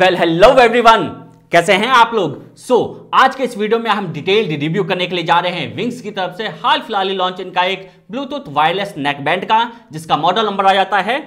well hello everyone कैसे हैं आप लोग सो so, आज के इस वीडियो में हम डिटेल्ड रिव्यू करने के लिए जा रहे हैं विंग्स की तरफ से हाल फिलहाल ही लॉन्च इनका एक ब्लूटूथ वायरलेस नेकबैंड का जिसका मॉडल नंबर आ जाता है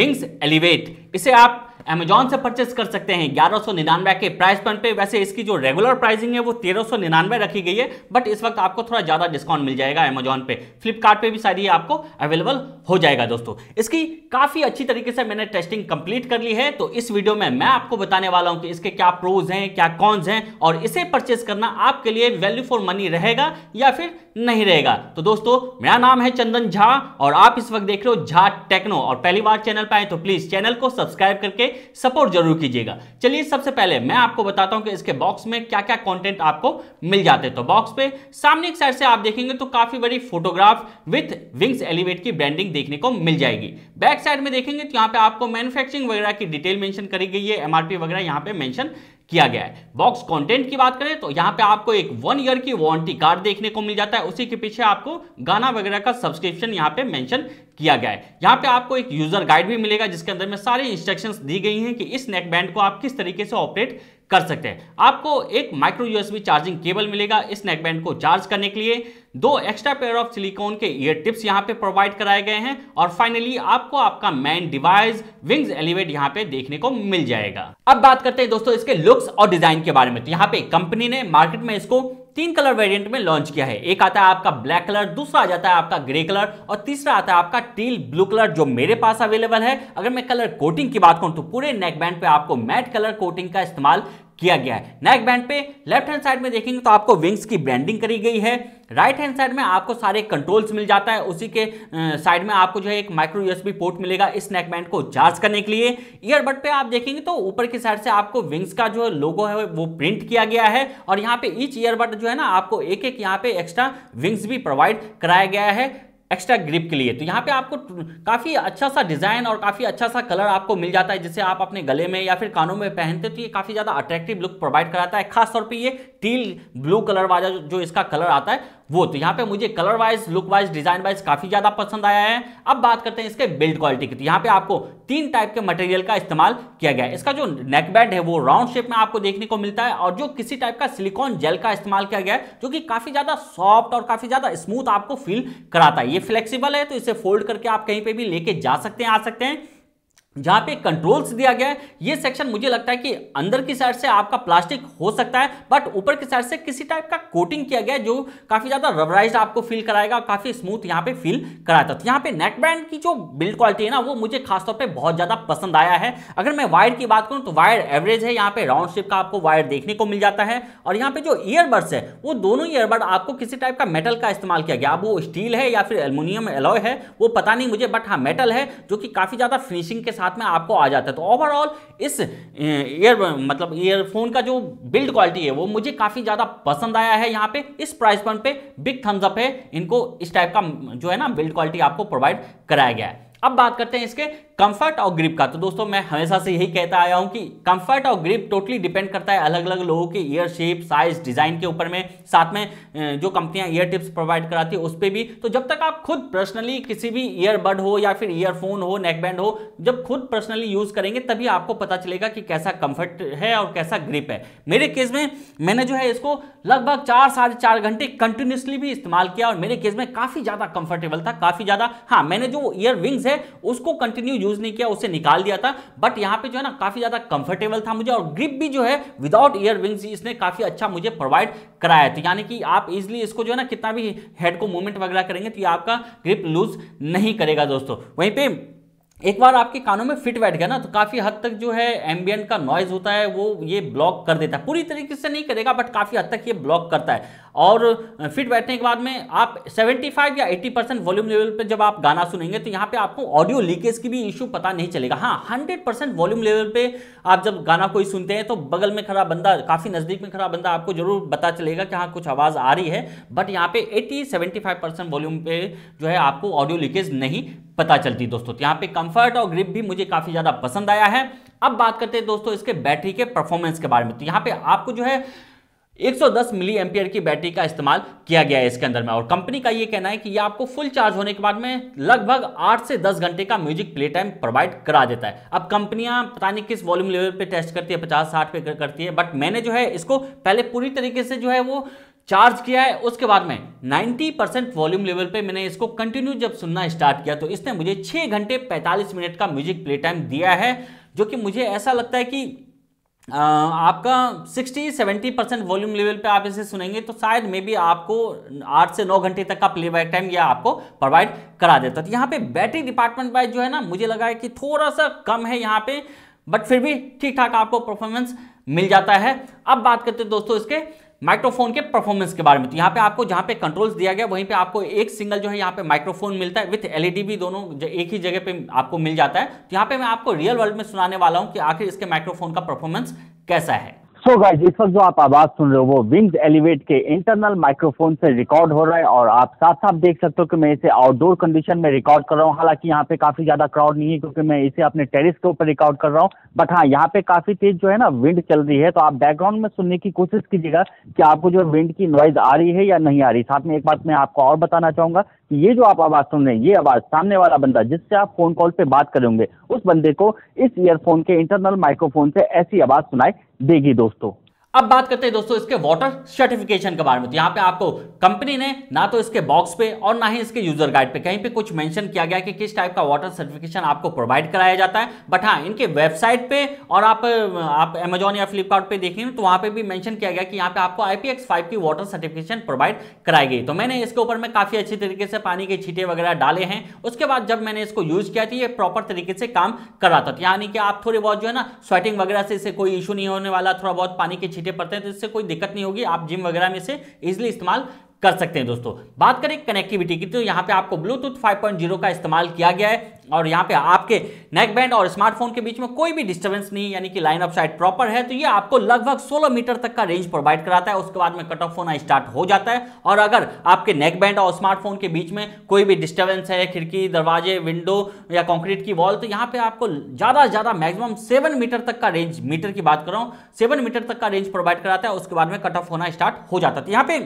विंग्स एलिवेट इसे आप अमेजॉन से परचेस कर सकते हैं ग्यारह सौ निन्यानवे के प्राइस पॉइंट पे वैसे इसकी जो रेगुलर प्राइसिंग है वो तेरह सौ निन्यानवे रखी गई है बट इस वक्त आपको थोड़ा ज़्यादा डिस्काउंट मिल जाएगा अमेजॉन पे फ्लिपकार्ट पे भी शायद ये आपको अवेलेबल हो जाएगा दोस्तों इसकी काफ़ी अच्छी तरीके से मैंने टेस्टिंग कंप्लीट कर ली है तो इस वीडियो में मैं आपको बताने वाला हूँ कि इसके क्या प्रोज हैं क्या कॉन्स हैं और इसे परचेस करना आपके लिए वैल्यू फॉर मनी रहेगा या फिर नहीं रहेगा तो दोस्तों मेरा नाम है चंदन झा और आप इस वक्त देख रहे हो झा टेक्नो और पहली बार चैनल पर आए तो प्लीज़ चैनल को सब्सक्राइब करके सपोर्ट जरूर कीजिएगा चलिए सबसे पहले मैं आपको बताता हूं कि इसके बॉक्स में क्या क्या कंटेंट आपको मिल जाते हैं तो बॉक्स पे सामने एक साइड से आप देखेंगे तो काफी बड़ी फोटोग्राफ विथ विंग्स एलिवेट की ब्रांडिंग देखने को मिल जाएगी बैक साइड में देखेंगे तो यहाँ पे आपको मैन्युफैक्चरिंग वगैरह की डिटेल मेंशन करी गई है एमआरपी वगैरह यहाँ पे मैंशन किया गया है बॉक्स कंटेंट की बात करें तो यहाँ पे आपको एक वन ईयर की वारंटी कार्ड देखने को मिल जाता है उसी के पीछे आपको गाना वगैरह का सब्सक्रिप्शन यहाँ पे मेंशन किया गया है यहाँ पे आपको एक यूजर गाइड भी मिलेगा जिसके अंदर में सारी इंस्ट्रक्शंस दी गई हैं कि इस नेक बैंड को आप किस तरीके से ऑपरेट कर सकते हैं आपको एक माइक्रो यूएसबी चार्जिंग केबल मिलेगा इस नेकबैंड को चार्ज करने के लिए दो एक्स्ट्रा पेयर ऑफ सिलिकॉन के ईयर टिप्स यहाँ पे प्रोवाइड कराए गए हैं और फाइनली आपको आपका मेन डिवाइस विंग्स एलिवेट यहाँ पे देखने को मिल जाएगा अब बात करते हैं दोस्तों इसके लुक्स और डिजाइन के बारे में तो यहाँ पे कंपनी ने मार्केट में इसको तीन कलर वेरिएंट में लॉन्च किया है एक आता है आपका ब्लैक कलर दूसरा आ जाता है आपका ग्रे कलर और तीसरा आता है आपका टील ब्लू कलर जो मेरे पास अवेलेबल है अगर मैं कलर कोटिंग की बात करूं तो पूरे नेकबैंड पे आपको मैट कलर कोटिंग का इस्तेमाल किया गया है नेक बैंड पे लेफ्ट हैंड साइड में देखेंगे तो आपको विंग्स की ब्रांडिंग करी गई है राइट हैंड साइड में आपको सारे कंट्रोल्स मिल जाता है उसी के साइड में आपको जो है एक माइक्रो यूएसबी पोर्ट मिलेगा इस नेक बैंड को चार्ज करने के लिए ईयरबड पे आप देखेंगे तो ऊपर की साइड से आपको विंग्स का जो लोगो है वो प्रिंट किया गया है और यहाँ पे ईच ईयरबड जो है ना आपको एक एक यहाँ पे एक्स्ट्रा विंग्स भी प्रोवाइड कराया गया है एक्स्ट्रा ग्रिप के लिए तो यहाँ पे आपको काफ़ी अच्छा सा डिज़ाइन और काफ़ी अच्छा सा कलर आपको मिल जाता है जिसे आप अपने गले में या फिर कानों में पहनते तो ये काफ़ी ज़्यादा अट्रैक्टिव लुक प्रोवाइड कराता है खासतौर पर ये टील ब्लू कलर वाला जो इसका कलर आता है वो तो यहाँ पे मुझे colour wise look wise design wise काफी ज्यादा पसंद आया है अब बात करते हैं इसके बिल्ड क्वालिटी की तो यहाँ पे आपको तीन टाइप के मटेरियल का इस्तेमाल किया गया है इसका जो नेक बैंड है वो राउंड शेप में आपको देखने को मिलता है और जो किसी टाइप का सिलिकॉन जेल का इस्तेमाल किया गया है जो कि काफी ज्यादा सॉफ्ट और काफी ज्यादा स्मूथ आपको फील कराता है ये फ्लेक्सीबल है तो इसे फोल्ड करके आप कहीं पर भी लेके जा सकते हैं आ सकते हैं जहाँ पे कंट्रोल्स दिया गया है ये सेक्शन मुझे लगता है कि अंदर की साइड से आपका प्लास्टिक हो सकता है बट ऊपर की साइड से किसी टाइप का कोटिंग किया गया है जो काफ़ी ज़्यादा रबराइज आपको फील कराएगा और काफ़ी स्मूथ यहाँ पे फील कराता था तो यहाँ पे नेक बैंड की जो बिल्ड क्वालिटी है ना वो मुझे खासतौर पर बहुत ज़्यादा पसंद आया है अगर मैं वायर की बात करूँ तो वायर एवरेज है यहाँ पे राउंड शेप का आपको वायर देखने को मिल जाता है और यहाँ पे जो ईयरबड्स है वो दोनों ईयरबड आपको किसी टाइप का मेटल का इस्तेमाल किया गया अब वो स्टील है या फिर एलमोनियम एलॉय है वो पता नहीं मुझे बट हाँ मेटल है जो कि काफ़ी ज़्यादा फिनिशिंग के साथ साथ में आपको आ जाता है तो ओवरऑल इस ईयर मतलब ईयरफोन का जो बिल्ड क्वालिटी है वो मुझे काफ़ी ज़्यादा पसंद आया है यहाँ पे इस प्राइस पॉइंट पे बिग थम्स अप है इनको इस टाइप का जो है ना बिल्ड क्वालिटी आपको प्रोवाइड कराया गया है अब बात करते हैं इसके कंफर्ट और ग्रिप का तो दोस्तों मैं हमेशा से यही कहता आया हूं कि कंफर्ट और ग्रिप टोटली डिपेंड करता है अलग अलग लोगों के ईयर शेप साइज डिजाइन के ऊपर में साथ में जो कंपनियां ईयर टिप्स प्रोवाइड कराती है उस पर भी तो जब तक आप खुद पर्सनली किसी भी ईयरबड हो या फिर ईयरफोन हो नेकबैंड हो जब खुद पर्सनली यूज करेंगे तभी आपको पता चलेगा कि कैसा कंफर्ट है और कैसा ग्रिप है मेरे केस में मैंने जो है इसको लगभग चार साढ़े चार घंटे कंटिन्यूसली भी इस्तेमाल किया और मेरे केस में काफी ज्यादा कंफर्टेबल था काफी ज्यादा हाँ मैंने जो ईयर विंग्स है है उसको कंटिन्यू यूज नहीं किया उसे निकाल दिया था बट यहां पे जो है ना काफी ज्यादा कंफर्टेबल था मुझे और ग्रिप भी जो है विदाउट ईयर विंग्स इसने काफी अच्छा मुझे प्रोवाइड कराया तो यानी कि आप इजिली इसको जो है ना कितना भी हेड को मूवमेंट वगैरह करेंगे तो ये आपका ग्रिप लूज नहीं करेगा दोस्तों वहीं पर एक बार आपके कानों में फिट बैठ गया ना तो काफ़ी हद तक जो है एम्बियंट का नॉइज़ होता है वो ये ब्लॉक कर देता है पूरी तरीके से नहीं करेगा बट काफ़ी हद तक ये ब्लॉक करता है और फिट बैठने के बाद में आप 75 या 80 परसेंट वॉल्यूम लेवल पे जब आप गाना सुनेंगे तो यहाँ पे आपको ऑडियो लीकेज की भी इश्यू पता नहीं चलेगा हाँ हंड्रेड परसेंट वॉल्यूम लेवल पे आप जब गाना कोई सुनते हैं तो बगल में खड़ा बंदा काफ़ी नज़दीक में खड़ा बंदा आपको जरूर पता चलेगा कि हाँ कुछ आवाज़ आ रही है बट यहाँ पे एटी सेवेंटी वॉल्यूम पे जो है आपको ऑडियो लीकेज नहीं पता चलती दोस्तों तो यहाँ पे कंफर्ट और ग्रिप भी मुझे काफ़ी ज़्यादा पसंद आया है अब बात करते हैं दोस्तों इसके बैटरी के परफॉर्मेंस के बारे में तो यहाँ पे आपको जो है 110 मिली एम्पियर की बैटरी का इस्तेमाल किया गया है इसके अंदर में और कंपनी का ये कहना है कि ये आपको फुल चार्ज होने के बाद में लगभग 8 से 10 घंटे का म्यूजिक प्ले टाइम प्रोवाइड करा देता है अब कंपनियां पता नहीं किस वॉल्यूम लेवल पे टेस्ट करती है 50 60 पे करती है बट मैंने जो है इसको पहले पूरी तरीके से जो है वो चार्ज किया है उसके बाद में 90 परसेंट वॉल्यूम लेवल पे मैंने इसको कंटिन्यू जब सुनना स्टार्ट किया तो इसने मुझे 6 घंटे 45 मिनट का म्यूजिक प्ले टाइम दिया है जो कि मुझे ऐसा लगता है कि आ, आपका 60-70 परसेंट वॉल्यूम लेवल पे आप इसे सुनेंगे तो शायद मे बी आपको 8 से 9 घंटे तक का प्ले बैक टाइम यह आपको प्रोवाइड करा देता तो यहाँ पे बैटरी डिपार्टमेंट वाइज जो है ना मुझे लगा है कि थोड़ा सा कम है यहाँ पे बट फिर भी ठीक ठाक आपको परफॉर्मेंस मिल जाता है अब बात करते हैं दोस्तों इसके माइक्रोफोन के परफॉर्मेंस के बारे में तो यहाँ पे आपको जहाँ पे कंट्रोल्स दिया गया वहीं पे आपको एक सिंगल जो है यहाँ पे माइक्रोफोन मिलता है विथ एलईडी e भी दोनों एक ही जगह पे आपको मिल जाता है तो यहाँ पे मैं आपको रियल वर्ल्ड में सुनाने वाला हूँ कि आखिर इसके माइक्रोफोन का परफॉर्मेंस कैसा है सो so गाइस इस वक्त जो आप आवाज सुन रहे हो वो विंग्स एलिवेट के इंटरनल माइक्रोफोन से रिकॉर्ड हो रहा है और आप साथ साथ देख सकते हो कि मैं इसे आउटडोर कंडीशन में रिकॉर्ड कर रहा हूँ हालांकि यहाँ पे काफी ज्यादा क्राउड नहीं है क्योंकि मैं इसे अपने टेरिस के ऊपर रिकॉर्ड कर रहा हूँ बट हाँ यहाँ पे काफी तेज जो है ना विंड चल रही है तो आप बैकग्राउंड में सुनने की कोशिश कीजिएगा कि आपको जो विंड की नॉइज आ रही है या नहीं आ रही साथ में एक बात मैं आपको और बताना चाहूंगा कि ये जो आप आवाज़ सुन रहे हैं ये आवाज़ सामने वाला बंदा जिससे आप फोन कॉल पे बात करेंगे उस बंदे को इस ईयरफोन के इंटरनल माइक्रोफोन से ऐसी आवाज़ सुनाई देगी दोस्तों अब बात करते हैं दोस्तों इसके वाटर सर्टिफिकेशन के बारे में यहां तो यहाँ पे आपको कंपनी ने ना तो इसके बॉक्स पे और ना ही इसके यूजर गाइड पे कहीं पे कुछ मेंशन किया गया कि किस टाइप का वाटर सर्टिफिकेशन आपको प्रोवाइड कराया जाता है बट हाँ इनके वेबसाइट पे और आप आप अमेजोन या फ्लिपकार्ट देखेंगे तो वहां पर भी मैंशन किया गया कि यहाँ पे आपको आईपीएक्स फाइव की वाटर सर्टिफिकेशन प्रोवाइड कराई गई तो मैंने इसके ऊपर में काफी अच्छी तरीके से पानी के छीटे वगैरह डाले हैं उसके बाद जब मैंने इसको यूज किया था तो ये प्रॉपर तरीके से काम कर रहा था तो यानी कि आप थोड़ी बहुत जो है ना स्वेटिंग वगैरह से इसे कोई इशू नहीं होने वाला थोड़ा बहुत पानी के छीटे सीटें पड़ते हैं तो इससे कोई दिक्कत नहीं होगी आप जिम वगैरह में से इजिली इस्तेमाल कर सकते हैं दोस्तों बात करें कनेक्टिविटी की तो यहाँ पे आपको ब्लूटूथ 5.0 का इस्तेमाल किया गया है और यहाँ पे आपके नेक बैंड और स्मार्टफोन के बीच में कोई भी डिस्टर्बेंस नहीं यानी कि लाइन ऑफ साइट प्रॉपर है तो ये आपको लगभग 16 मीटर तक का रेंज प्रोवाइड कराता है उसके बाद में कट ऑफ होना स्टार्ट हो जाता है और अगर आपके नेक बैंड और स्मार्टफोन के बीच में कोई भी डिस्टर्बेंस है खिड़की दरवाजे विंडो या कॉन्क्रीट की वॉल तो यहाँ पर आपको ज़्यादा से ज़्यादा मैक्सिमम सेवन मीटर तक का रेंज मीटर की बात कर रहा हूँ सेवन मीटर तक का रेंज प्रोवाइड कराता है उसके बाद में कट ऑफ होना स्टार्ट हो जाता है तो यहाँ पे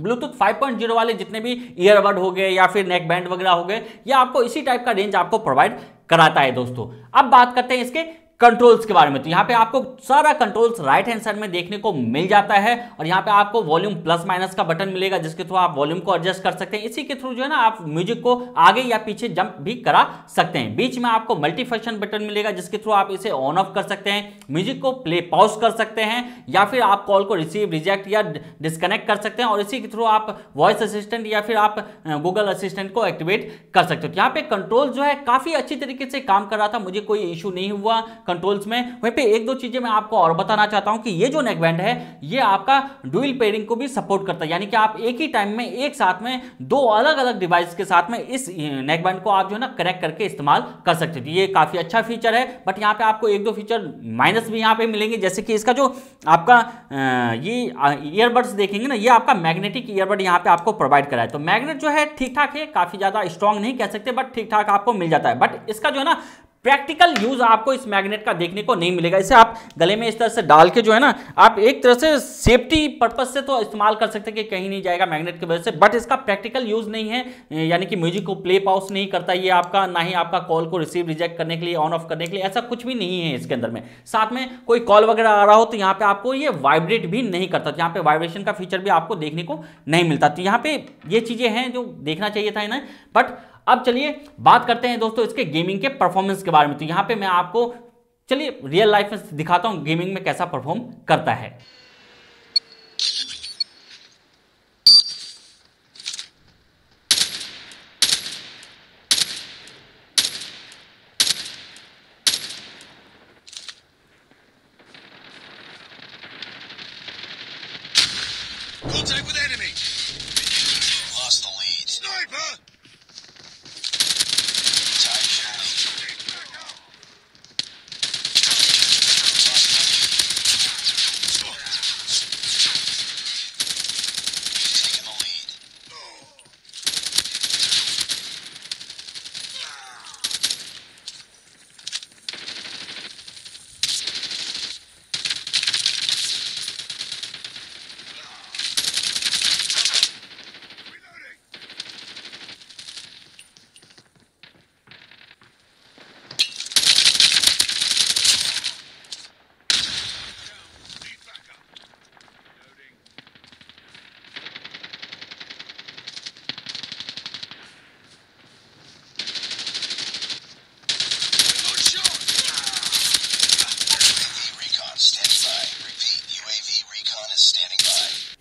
ब्लूटूथ 5.0 वाले जितने भी ईयरबड हो गए या फिर नेक बैंड वगैरह हो गए या आपको इसी टाइप का रेंज आपको प्रोवाइड कराता है दोस्तों अब बात करते हैं इसके कंट्रोल्स के बारे में तो यहाँ पे आपको सारा कंट्रोल्स राइट हैंड साइड में देखने को मिल जाता है और यहाँ पे आपको वॉल्यूम प्लस माइनस का बटन मिलेगा जिसके थ्रू आप वॉल्यूम को एडजस्ट कर सकते हैं इसी के थ्रू जो है ना आप म्यूजिक को आगे या पीछे जंप भी करा सकते हैं बीच में आपको मल्टीफंक्शन बटन मिलेगा जिसके थ्रू आप इसे ऑन ऑफ कर सकते हैं म्यूजिक को प्ले पॉज कर सकते हैं या फिर आप कॉल को रिसीव रिजेक्ट या डिस्कनेक्ट कर सकते हैं और इसी के थ्रू आप वॉइस असिस्टेंट या फिर आप गूगल असिस्टेंट को एक्टिवेट कर सकते हो तो यहाँ पे कंट्रोल जो है काफी अच्छी तरीके से काम कर रहा था मुझे कोई इशू नहीं हुआ कंट्रोल्स में वहीं पे एक दो चीजें मैं आपको और बताना चाहता हूं कि ये जो नेकबैंड है ये आपका ड्यूल पेयरिंग को भी सपोर्ट करता है यानी कि आप एक ही टाइम में एक साथ में दो अलग अलग डिवाइस के साथ में इस नेकबैंड को आप जो है ना कनेक्ट करके इस्तेमाल कर सकते थे ये काफी अच्छा फीचर है बट यहाँ पे आपको एक दो फीचर माइनस भी यहाँ पे मिलेंगे जैसे कि इसका जो आपका ये ईयरबड्स देखेंगे ना ये आपका मैग्नेटिक ईयरबड यहाँ पे आपको प्रोवाइड कराए तो मैग्नेट जो है ठीक ठाक है काफी ज्यादा स्ट्रॉन्ग नहीं कह सकते बट ठीक ठाक आपको मिल जाता है बट इसका जो है ना प्रैक्टिकल यूज आपको इस मैग्नेट का देखने को नहीं मिलेगा इसे आप गले में इस तरह से डाल के जो है ना आप एक तरह से सेफ्टी पर्पज से तो इस्तेमाल कर सकते हैं कि कहीं नहीं जाएगा मैग्नेट की वजह से बट इसका प्रैक्टिकल यूज नहीं है यानी कि म्यूजिक को प्ले पाउस नहीं करता ये आपका ना ही आपका कॉल को रिसीव रिजेक्ट करने के लिए ऑन ऑफ करने के लिए ऐसा कुछ भी नहीं है इसके अंदर में साथ में कोई कॉल वगैरह आ रहा हो तो यहाँ पे आपको ये वाइब्रेट भी नहीं करता यहाँ पे वाइब्रेशन का फीचर भी आपको देखने को नहीं मिलता तो यहाँ पे ये चीजें हैं जो देखना चाहिए था ना बट अब चलिए बात करते हैं दोस्तों इसके गेमिंग के परफॉर्मेंस के बारे में तो यहाँ पे मैं आपको चलिए रियल लाइफ में दिखाता हूँ गेमिंग में कैसा परफॉर्म करता है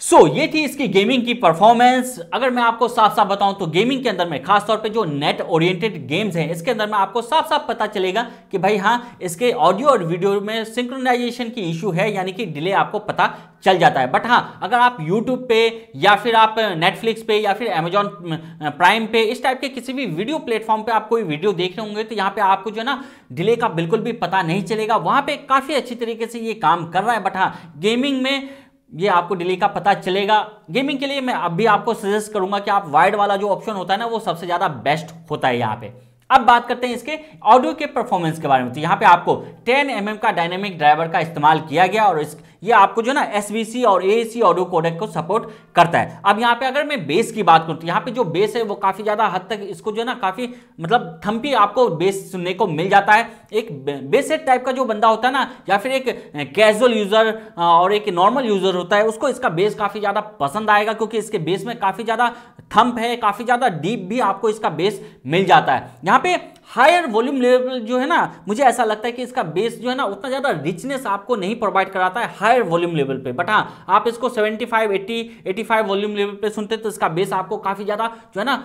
सो so, ये थी इसकी गेमिंग की परफॉर्मेंस अगर मैं आपको साफ साफ बताऊं तो गेमिंग के अंदर में खासतौर पे जो नेट ओरिएंटेड गेम्स हैं इसके अंदर में आपको साफ साफ पता चलेगा कि भाई हाँ इसके ऑडियो और वीडियो में सिंक्रोनाइजेशन की इशू है यानी कि डिले आपको पता चल जाता है बट हाँ अगर आप यूट्यूब पे या फिर आप नेटफ्लिक्स पे या फिर अमेजॉन प्राइम पे इस टाइप के किसी भी वीडियो प्लेटफॉर्म पे आप कोई वीडियो देख रहे होंगे तो यहाँ पे आपको जो है ना डिले का बिल्कुल भी पता नहीं चलेगा वहाँ पे काफ़ी अच्छी तरीके से ये काम कर रहा है बट हाँ गेमिंग में ये आपको डिले का पता चलेगा गेमिंग के लिए मैं अब भी आपको सजेस्ट करूंगा कि आप वाइड वाला जो ऑप्शन होता है ना वो सबसे ज़्यादा बेस्ट होता है यहाँ पे अब बात करते हैं इसके ऑडियो के परफॉर्मेंस के बारे में तो यहाँ पे आपको 10 एम mm का डायनेमिक ड्राइवर का इस्तेमाल किया गया और इस ये आपको जो ना एस और ए ऑडियो कोडेक को सपोर्ट करता है अब यहाँ पे अगर मैं बेस की बात करूँ तो यहाँ पे जो बेस है वो काफ़ी ज़्यादा हद तक इसको जो है ना काफ़ी मतलब थम्पी आपको बेस सुनने को मिल जाता है एक बेसेट टाइप का जो बंदा होता है ना या फिर एक कैजुअल यूज़र और एक नॉर्मल यूज़र होता है उसको इसका बेस काफ़ी ज़्यादा पसंद आएगा क्योंकि इसके बेस में काफ़ी ज़्यादा थम्प है काफ़ी ज़्यादा डीप भी आपको इसका बेस मिल जाता है यहाँ पे हायर वॉल्यूम लेवल जो है ना मुझे ऐसा लगता है कि इसका बेस जो है ना उतना ज़्यादा रिचनेस आपको नहीं प्रोवाइड कराता है हायर वॉल्यूम लेवल पे बट हाँ आप इसको 75, 80, 85 वॉल्यूम लेवल पे सुनते तो इसका बेस आपको काफ़ी ज़्यादा जो है ना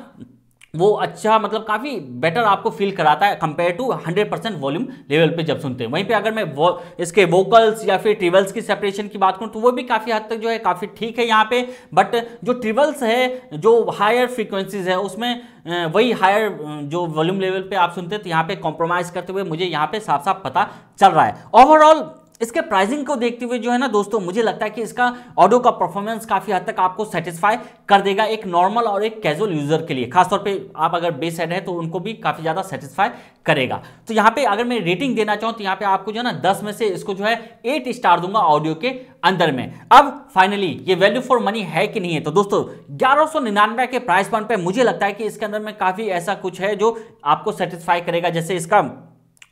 वो अच्छा मतलब काफ़ी बेटर आपको फील कराता है compare to 100 percent volume level पे जब सुनते हैं वहीं पे अगर मैं वो इसके वोकल्स या फिर ट्रिवल्स की सेपरेशन की बात करूँ तो वो भी काफ़ी हद तक जो है काफ़ी ठीक है यहाँ पे बट जो ट्रिवल्स है जो हायर फ्रिक्वेंसीज है उसमें वही हायर जो वॉल्यूम लेवल पर आप सुनते हैं तो यहाँ पर कॉम्प्रोमाइज़ करते हुए मुझे यहाँ पर साफ साफ पता चल रहा है ओवरऑल इसके प्राइसिंग को देखते हुए जो है ना दोस्तों मुझे लगता है कि इसका ऑडो का परफॉर्मेंस काफ़ी हद तक आपको सेटिस्फाई कर देगा एक नॉर्मल और एक कैजुअल यूज़र के लिए खासतौर पर आप अगर बेस हेड है तो उनको भी काफ़ी ज़्यादा सेटिस्फाई करेगा तो यहाँ पे अगर मैं रेटिंग देना चाहूँ तो यहाँ पे आपको जो है ना दस में से इसको जो है एट स्टार दूंगा ऑडियो के अंदर में अब फाइनली ये वैल्यू फॉर मनी है कि नहीं है तो दोस्तों ग्यारह के प्राइस पॉइंट पे मुझे लगता है कि इसके अंदर में काफ़ी ऐसा कुछ है जो आपको सेटिस्फाई करेगा जैसे इसका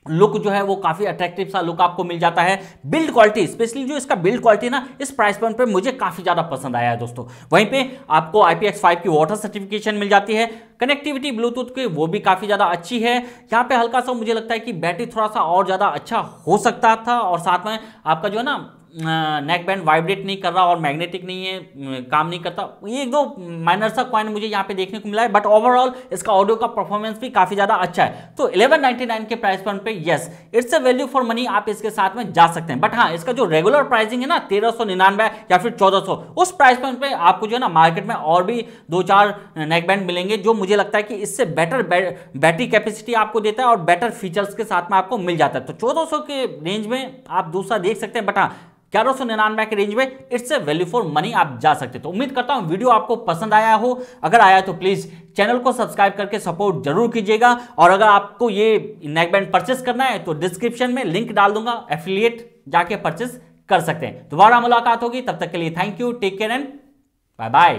लुक जो है वो काफ़ी अट्रैक्टिव सा लुक आपको मिल जाता है बिल्ड क्वालिटी स्पेशली जो इसका बिल्ड क्वालिटी ना इस प्राइस पॉइंट पे मुझे काफ़ी ज़्यादा पसंद आया है दोस्तों वहीं पे आपको आई की वाटर सर्टिफिकेशन मिल जाती है कनेक्टिविटी ब्लूटूथ की वो भी काफ़ी ज़्यादा अच्छी है यहाँ पे हल्का सा मुझे लगता है कि बैटरी थोड़ा सा और ज़्यादा अच्छा हो सकता था और साथ में आपका जो है ना नेक बैंड वाइब्रेट नहीं कर रहा और मैग्नेटिक नहीं है काम नहीं करता ये एक दो माइनर सा कॉइन मुझे यहाँ पे देखने को मिला है बट ओवरऑल इसका ऑडियो का परफॉर्मेंस भी काफ़ी ज़्यादा अच्छा है तो 1199 के प्राइस पॉइंट पे yes it's a value for money आप इसके साथ में जा सकते हैं बट हाँ इसका जो रेगुलर प्राइसिंग है ना तेरह या फिर चौदह उस प्राइस पॉइंट पर आपको जो है ना मार्केट में और भी दो चार नेक बैंड मिलेंगे जो मुझे लगता है कि इससे बेटर बैटरी कैपेसिटी आपको देता है और बेटर फीचर्स के साथ में आपको मिल जाता है तो चौदह के रेंज में आप दूसरा देख सकते हैं बट हाँ ग्यारह सौ निन्यानवे के रेंज में it's a value for money आप जा सकते तो उम्मीद करता हूँ वीडियो आपको पसंद आया हो अगर आया तो प्लीज़ चैनल को सब्सक्राइब करके सपोर्ट जरूर कीजिएगा और अगर आपको ये नेकबैंड परचेस करना है तो डिस्क्रिप्शन में लिंक डाल दूंगा एफिलिएट जाके परचेस कर सकते हैं दोबारा मुलाकात होगी तब तक के लिए thank you take care and bye bye